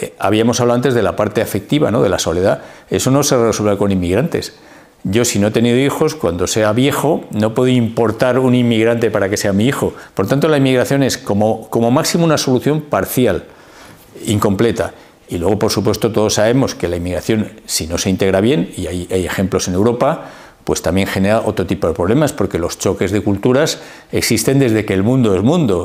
Eh, habíamos hablado antes de la parte afectiva, ¿no? de la soledad. Eso no se resuelve con inmigrantes. Yo, si no he tenido hijos, cuando sea viejo, no puedo importar un inmigrante para que sea mi hijo. Por tanto, la inmigración es como, máximo una solución parcial, incompleta. Y luego, por supuesto, todos sabemos que la inmigración, si no se integra bien, y hay ejemplos en Europa, pues también genera otro tipo de problemas, porque los choques de culturas existen desde que el mundo es mundo.